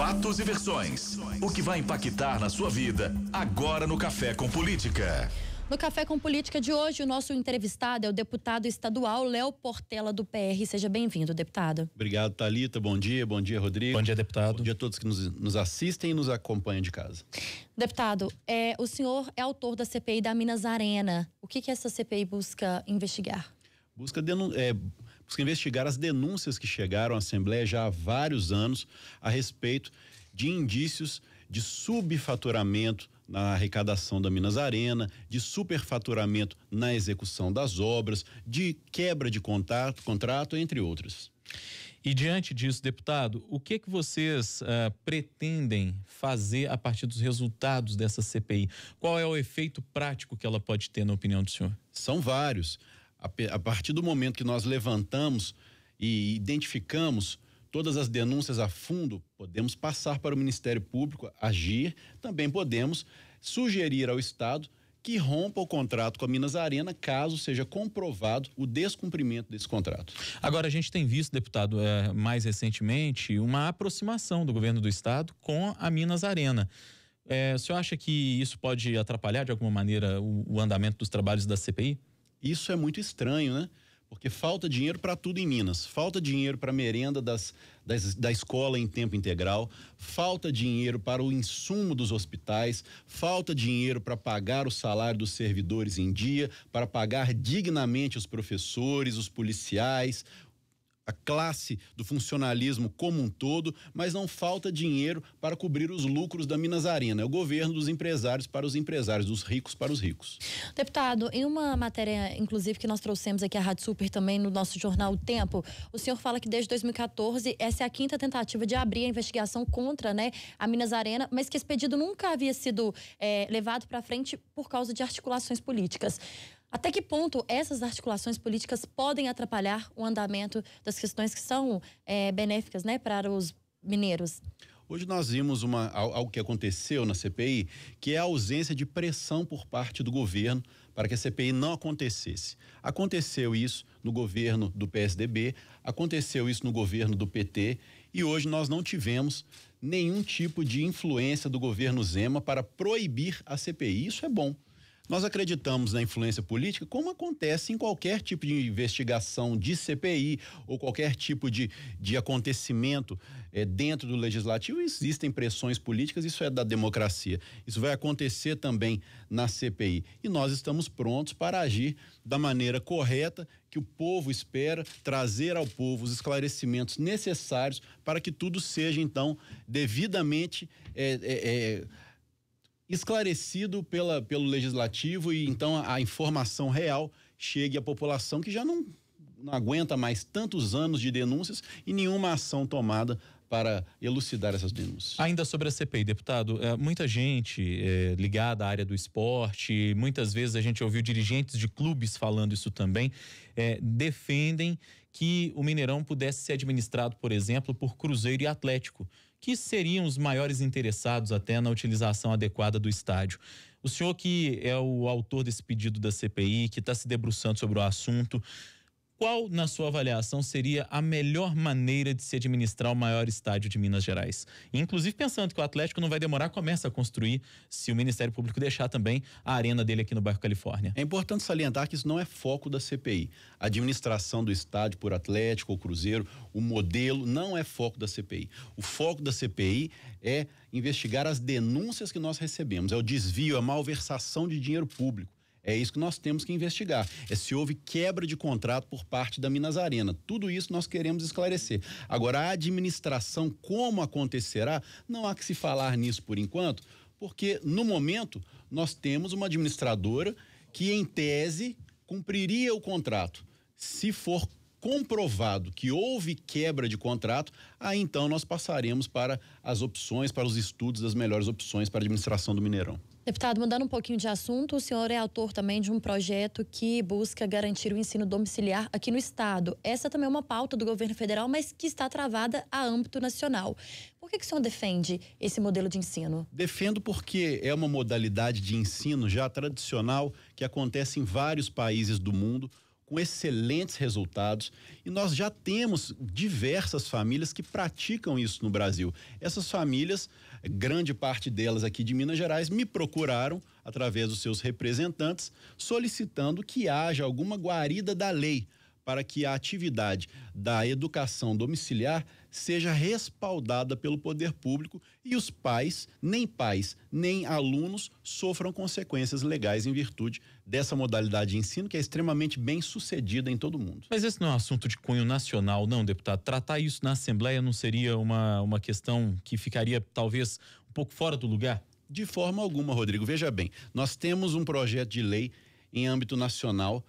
Fatos e versões. O que vai impactar na sua vida agora no Café com Política. No Café com Política de hoje, o nosso entrevistado é o deputado estadual Léo Portela do PR. Seja bem-vindo, deputado. Obrigado, Talita. Bom dia, bom dia, Rodrigo. Bom dia, deputado. Bom dia a todos que nos, nos assistem e nos acompanham de casa. Deputado, é, o senhor é autor da CPI da Minas Arena. O que, que essa CPI busca investigar? Busca denun é, investigar as denúncias que chegaram à Assembleia já há vários anos a respeito de indícios de subfaturamento na arrecadação da Minas Arena, de superfaturamento na execução das obras, de quebra de contato, contrato, entre outras. E diante disso, deputado, o que que vocês uh, pretendem fazer a partir dos resultados dessa CPI? Qual é o efeito prático que ela pode ter, na opinião do senhor? São vários a, a partir do momento que nós levantamos e identificamos todas as denúncias a fundo, podemos passar para o Ministério Público agir, também podemos sugerir ao Estado que rompa o contrato com a Minas Arena caso seja comprovado o descumprimento desse contrato. Agora, a gente tem visto, deputado, é, mais recentemente, uma aproximação do governo do Estado com a Minas Arena. É, o senhor acha que isso pode atrapalhar de alguma maneira o, o andamento dos trabalhos da CPI? Isso é muito estranho, né? Porque falta dinheiro para tudo em Minas. Falta dinheiro para merenda das, das, da escola em tempo integral, falta dinheiro para o insumo dos hospitais, falta dinheiro para pagar o salário dos servidores em dia, para pagar dignamente os professores, os policiais, a classe do funcionalismo como um todo, mas não falta dinheiro para cobrir os lucros da Minas Arena. É o governo dos empresários para os empresários, dos ricos para os ricos. Deputado, em uma matéria, inclusive, que nós trouxemos aqui a Rádio Super também no nosso jornal o Tempo, o senhor fala que desde 2014 essa é a quinta tentativa de abrir a investigação contra né, a Minas Arena, mas que esse pedido nunca havia sido é, levado para frente por causa de articulações políticas. Até que ponto essas articulações políticas podem atrapalhar o andamento das questões que são é, benéficas né, para os mineiros? Hoje nós vimos uma, algo que aconteceu na CPI, que é a ausência de pressão por parte do governo para que a CPI não acontecesse. Aconteceu isso no governo do PSDB, aconteceu isso no governo do PT e hoje nós não tivemos nenhum tipo de influência do governo Zema para proibir a CPI. Isso é bom. Nós acreditamos na influência política como acontece em qualquer tipo de investigação de CPI ou qualquer tipo de, de acontecimento é, dentro do legislativo. Existem pressões políticas, isso é da democracia. Isso vai acontecer também na CPI. E nós estamos prontos para agir da maneira correta que o povo espera, trazer ao povo os esclarecimentos necessários para que tudo seja, então, devidamente. É, é, esclarecido pela, pelo legislativo e então a informação real chegue à população que já não, não aguenta mais tantos anos de denúncias e nenhuma ação tomada para elucidar essas denúncias. Ainda sobre a CPI, deputado, é, muita gente é, ligada à área do esporte, muitas vezes a gente ouviu dirigentes de clubes falando isso também, é, defendem que o Mineirão pudesse ser administrado, por exemplo, por Cruzeiro e Atlético que seriam os maiores interessados até na utilização adequada do estádio. O senhor que é o autor desse pedido da CPI, que está se debruçando sobre o assunto, qual, na sua avaliação, seria a melhor maneira de se administrar o maior estádio de Minas Gerais? Inclusive pensando que o Atlético não vai demorar, começa a construir, se o Ministério Público deixar também, a arena dele aqui no bairro Califórnia. É importante salientar que isso não é foco da CPI. A administração do estádio por Atlético ou Cruzeiro, o modelo, não é foco da CPI. O foco da CPI é investigar as denúncias que nós recebemos, é o desvio, é a malversação de dinheiro público. É isso que nós temos que investigar. É se houve quebra de contrato por parte da Minas Arena. Tudo isso nós queremos esclarecer. Agora, a administração, como acontecerá, não há que se falar nisso por enquanto, porque no momento nós temos uma administradora que, em tese, cumpriria o contrato. Se for comprovado que houve quebra de contrato, aí então nós passaremos para as opções, para os estudos das melhores opções para a administração do Mineirão. Deputado, mudando um pouquinho de assunto, o senhor é autor também de um projeto que busca garantir o ensino domiciliar aqui no Estado. Essa também é uma pauta do governo federal, mas que está travada a âmbito nacional. Por que, que o senhor defende esse modelo de ensino? Defendo porque é uma modalidade de ensino já tradicional que acontece em vários países do mundo com excelentes resultados e nós já temos diversas famílias que praticam isso no Brasil. Essas famílias, grande parte delas aqui de Minas Gerais, me procuraram através dos seus representantes solicitando que haja alguma guarida da lei para que a atividade da educação domiciliar seja respaldada pelo poder público e os pais, nem pais, nem alunos, sofram consequências legais em virtude dessa modalidade de ensino que é extremamente bem sucedida em todo o mundo. Mas esse não é um assunto de cunho nacional, não, deputado. Tratar isso na Assembleia não seria uma, uma questão que ficaria talvez um pouco fora do lugar? De forma alguma, Rodrigo. Veja bem, nós temos um projeto de lei em âmbito nacional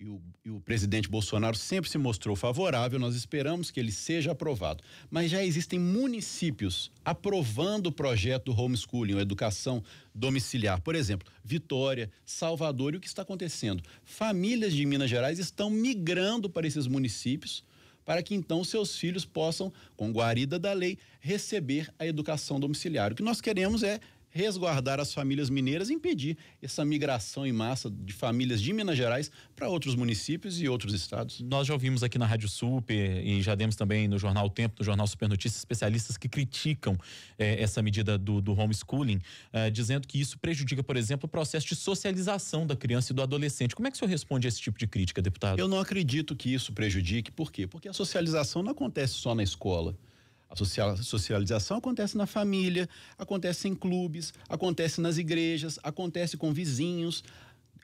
e o, e o, presidente Bolsonaro sempre se mostrou favorável, nós esperamos que ele seja aprovado. Mas já existem municípios aprovando o projeto do homeschooling, ou educação domiciliar. Por exemplo, Vitória, Salvador, e o que está acontecendo? Famílias de Minas Gerais estão migrando para esses municípios para que então seus filhos possam, com guarida da lei, receber a educação domiciliar. O que nós queremos é resguardar as famílias mineiras e impedir essa migração em massa de famílias de Minas Gerais para outros municípios e outros estados. Nós já ouvimos aqui na Rádio Super e já demos também no Jornal Tempo, no Jornal Super Notícias, especialistas que criticam eh, essa medida do, do homeschooling, eh, dizendo que isso prejudica, por exemplo, o processo de socialização da criança e do adolescente. Como é que o senhor responde a esse tipo de crítica, deputado? Eu não acredito que isso prejudique. Por quê? Porque a socialização não acontece só na escola. A socialização acontece na família, acontece em clubes, acontece nas igrejas, acontece com vizinhos,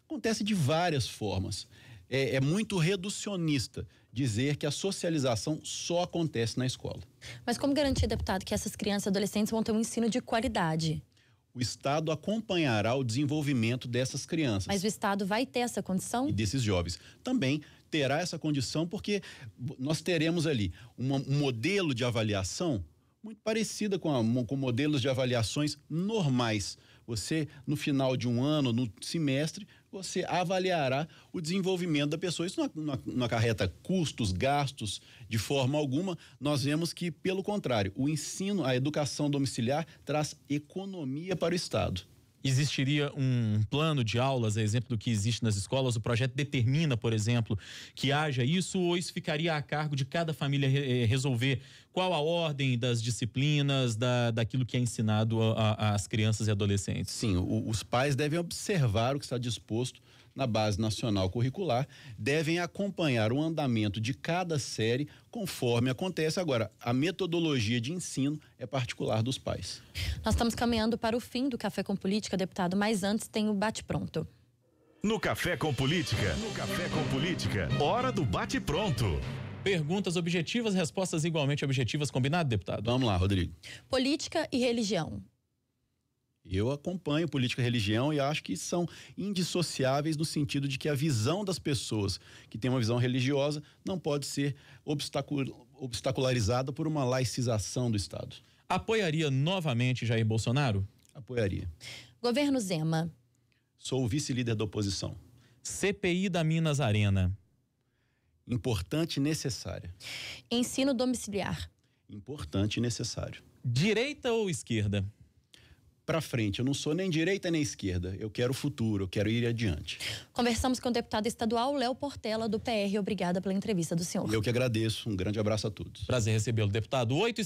acontece de várias formas. É, é, muito reducionista dizer que a socialização só acontece na escola. Mas como garantir, deputado, que essas crianças e adolescentes vão ter um ensino de qualidade? o Estado acompanhará o desenvolvimento dessas crianças. Mas o Estado vai ter essa condição? E desses jovens. Também terá essa condição porque nós teremos ali um modelo de avaliação muito parecida com, a, com modelos de avaliações normais. Você, no final de um ano, no semestre, você avaliará o desenvolvimento da pessoa. Isso não, não, não acarreta custos, gastos de forma alguma. Nós vemos que, pelo contrário, o ensino, a educação domiciliar traz economia para o Estado existiria um plano de aulas, a exemplo do que existe nas escolas? O projeto determina, por exemplo, que haja isso ou isso ficaria a cargo de cada família eh, resolver qual a ordem das disciplinas, da, daquilo que é ensinado às crianças e adolescentes? Sim, o, os pais devem observar o que está disposto na base nacional curricular devem acompanhar o andamento de cada série conforme acontece. Agora, a metodologia de ensino é particular dos pais. Nós estamos caminhando para o fim do Café com Política, deputado, mas antes tem o bate-pronto. No Café com Política. No Café com Política. Hora do bate-pronto. Perguntas objetivas, respostas igualmente objetivas, combinado, deputado? Vamos lá, Rodrigo. Política e religião. Eu acompanho política e religião e acho que são indissociáveis no sentido de que a visão das pessoas que têm uma visão religiosa não pode ser obstacularizada por uma laicização do Estado. Apoiaria novamente Jair Bolsonaro? Apoiaria. Governo Zema. Sou o vice-líder da oposição. CPI da Minas Arena. Importante e necessária. Ensino domiciliar. Importante e necessário. Direita ou esquerda? para frente. Eu não sou nem direita nem esquerda. Eu quero o futuro, eu quero ir adiante. Conversamos com o deputado estadual Léo Portela, do PR. Obrigada pela entrevista do senhor. Eu que agradeço. Um grande abraço a todos. Prazer recebê-lo, deputado. 8